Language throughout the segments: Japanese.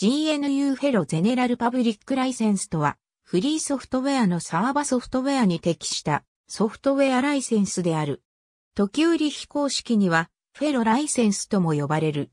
GNU フェロゼネラルパブリックライセンスとは、フリーソフトウェアのサーバソフトウェアに適したソフトウェアライセンスである。時売非公式には、フェロライセンスとも呼ばれる。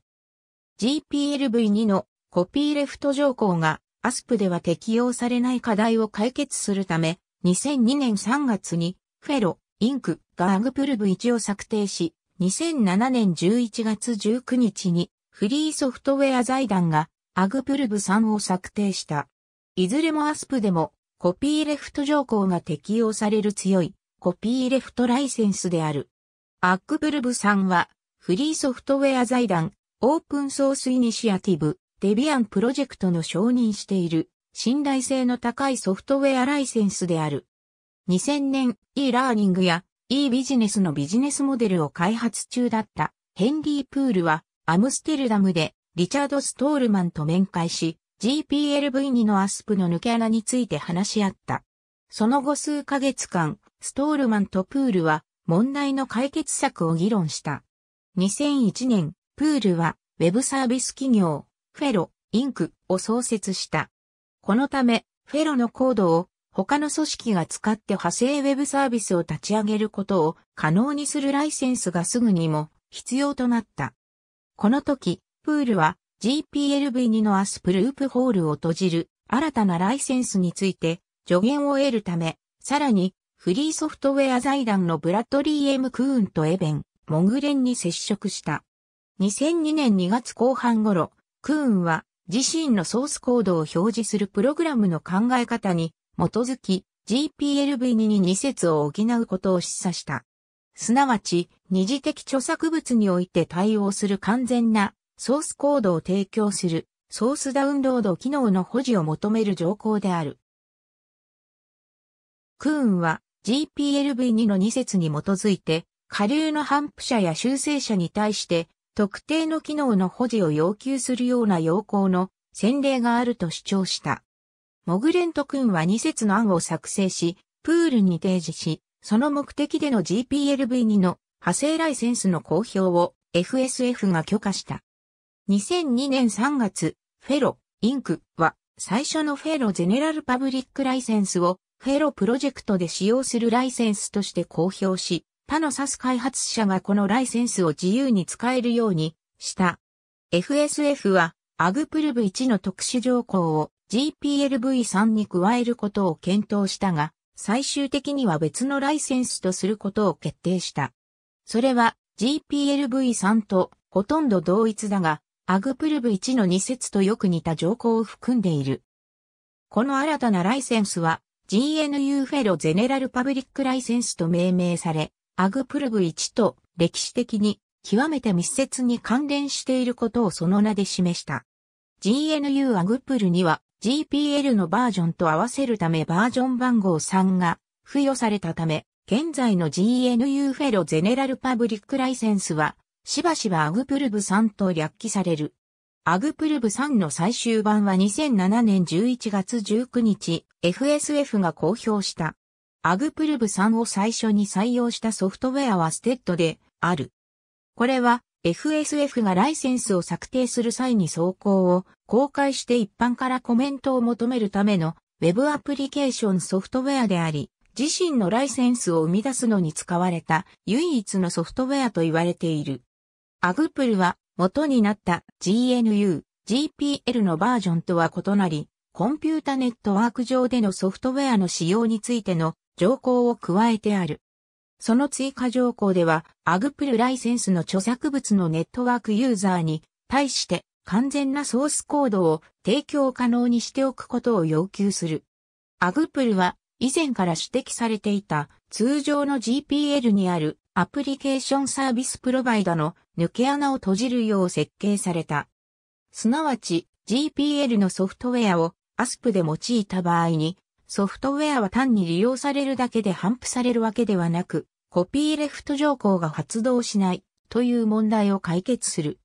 GPLv2 のコピーレフト条項が ASP では適用されない課題を解決するため、2002年3月にフェロ、インクがーグプルブ1を策定し、2007年11月19日にフリーソフトウェア財団がアグプルブ3を策定した。いずれもアスプでもコピーレフト条項が適用される強いコピーレフトライセンスである。アップルブ3はフリーソフトウェア財団オープンソースイニシアティブデビアンプロジェクトの承認している信頼性の高いソフトウェアライセンスである。2000年 e ラーニングや e ビジネスのビジネスモデルを開発中だったヘンリー・プールはアムステルダムでリチャード・ストールマンと面会し、GPLV2 のアスプの抜け穴について話し合った。その後数ヶ月間、ストールマンとプールは問題の解決策を議論した。2001年、プールはウェブサービス企業、フェロ、インクを創設した。このため、フェロのコードを他の組織が使って派生ウェブサービスを立ち上げることを可能にするライセンスがすぐにも必要となった。この時、プールは GPLV2 のアスプループホールを閉じる新たなライセンスについて助言を得るため、さらにフリーソフトウェア財団のブラッドリー・エム・クーンとエベン、モグレンに接触した。2002年2月後半頃、クーンは自身のソースコードを表示するプログラムの考え方に基づき GPLV2 に2節を補うことを示唆した。すなわち、二次的著作物において対応する完全なソースコードを提供するソースダウンロード機能の保持を求める条項である。クーンは GPLv2 の2節に基づいて下流の反布者や修正者に対して特定の機能の保持を要求するような要項の先例があると主張した。モグレント君は2節の案を作成し、プールに提示し、その目的での GPLv2 の派生ライセンスの公表を FSF が許可した。2002年3月、フェロ、インクは最初のフェロゼネラルパブリックライセンスをフェロプロジェクトで使用するライセンスとして公表し、他のサス開発者がこのライセンスを自由に使えるようにした。FSF はアグプルブ1の特殊条項を GPLV3 に加えることを検討したが、最終的には別のライセンスとすることを決定した。それは GPLV3 とほとんど同一だが、アグプルブ1の2節とよく似た条項を含んでいる。この新たなライセンスは GNU フェロゼネラルパブリックライセンスと命名され、アグプルブ1と歴史的に極めて密接に関連していることをその名で示した。GNU アグプルには GPL のバージョンと合わせるためバージョン番号3が付与されたため、現在の GNU フェロゼネラルパブリックライセンスはしばしばアグプルブ3と略記される。アグプルブ3の最終版は2007年11月19日、FSF が公表した。アグプルブ3を最初に採用したソフトウェアはステッドである。これは FSF がライセンスを策定する際に走行を公開して一般からコメントを求めるための Web アプリケーションソフトウェアであり、自身のライセンスを生み出すのに使われた唯一のソフトウェアと言われている。アグプルは元になった GNU、GPL のバージョンとは異なり、コンピュータネットワーク上でのソフトウェアの使用についての条項を加えてある。その追加条項では、アグプルライセンスの著作物のネットワークユーザーに対して完全なソースコードを提供可能にしておくことを要求する。アグプルは以前から指摘されていた通常の GPL にあるアプリケーションサービスプロバイダの抜け穴を閉じるよう設計された。すなわち GPL のソフトウェアを ASP で用いた場合に、ソフトウェアは単に利用されるだけで反布されるわけではなく、コピーレフト条項が発動しないという問題を解決する。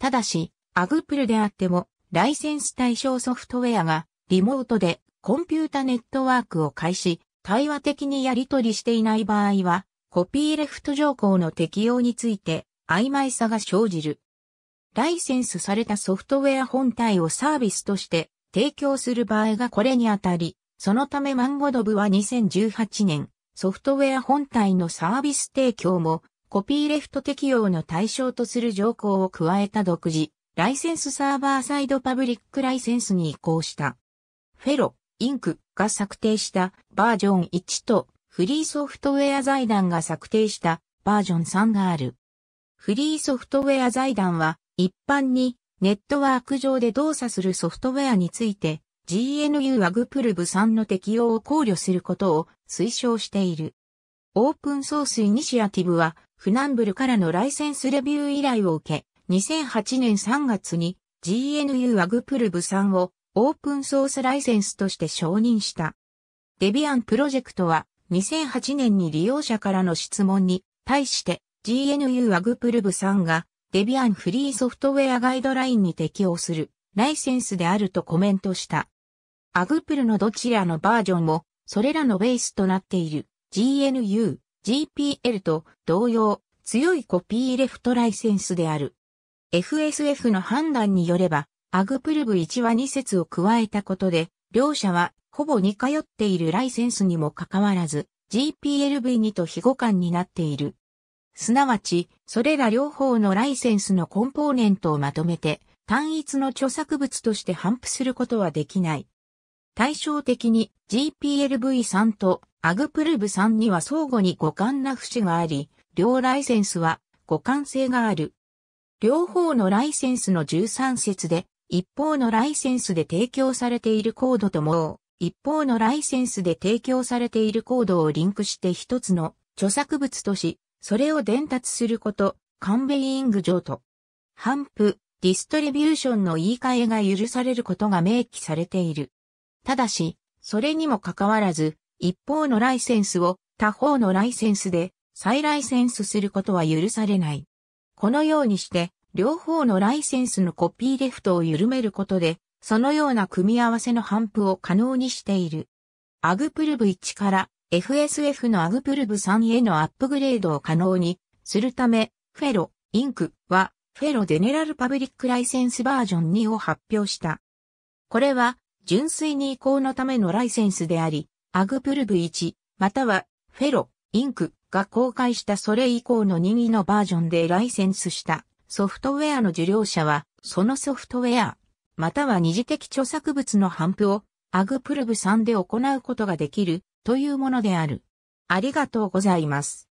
ただし、アグプルであっても、ライセンス対象ソフトウェアがリモートでコンピュータネットワークを介し、対話的にやり取りしていない場合は、コピーレフト条項の適用について曖昧さが生じる。ライセンスされたソフトウェア本体をサービスとして提供する場合がこれにあたり、そのためマンゴドブは2018年、ソフトウェア本体のサービス提供もコピーレフト適用の対象とする条項を加えた独自、ライセンスサーバーサイドパブリックライセンスに移行した。フェロ、インクが策定したバージョン1とフリーソフトウェア財団が策定したバージョン3がある。フリーソフトウェア財団は一般にネットワーク上で動作するソフトウェアについて GNU ワグプルブ3の適用を考慮することを推奨している。オープンソースイニシアティブはフナンブルからのライセンスレビュー依頼を受け、2008年3月に GNU ワグプルブ3をオープンソースライセンスとして承認した。デビアンプロジェクトは2008年に利用者からの質問に対して GNU アグプルブさんがデビアンフリーソフトウェアガイドラインに適用するライセンスであるとコメントした。アグプルのどちらのバージョンもそれらのベースとなっている GNU、GPL と同様強いコピーレフトライセンスである。FSF の判断によれば、アグプルブ1は2節を加えたことで、両者はほぼ似通っているライセンスにもかかわらず、GPLV2 と非互換になっている。すなわち、それら両方のライセンスのコンポーネントをまとめて、単一の著作物として反布することはできない。対照的に GPLv3 と AgPlv3 には相互に互換な節があり、両ライセンスは互換性がある。両方のライセンスの13節で、一方のライセンスで提供されているコードとも一方のライセンスで提供されているコードをリンクして一つの著作物とし、それを伝達すること、カンベイング上と、ハンプ、ディストリビューションの言い換えが許されることが明記されている。ただし、それにもかかわらず、一方のライセンスを他方のライセンスで再ライセンスすることは許されない。このようにして、両方のライセンスのコピーレフトを緩めることで、そのような組み合わせの反布を可能にしている。アグプルブ1から FSF のアグプルブ3へのアップグレードを可能にするため、フェロ、インクは、フェロデネラルパブリックライセンスバージョン2を発表した。これは、純粋に移行のためのライセンスであり、アグプルブ1、または、フェロ、インクが公開したそれ以降の任意のバージョンでライセンスしたソフトウェアの受領者は、そのソフトウェア、または二次的著作物の反布をアグプルブさんで行うことができるというものである。ありがとうございます。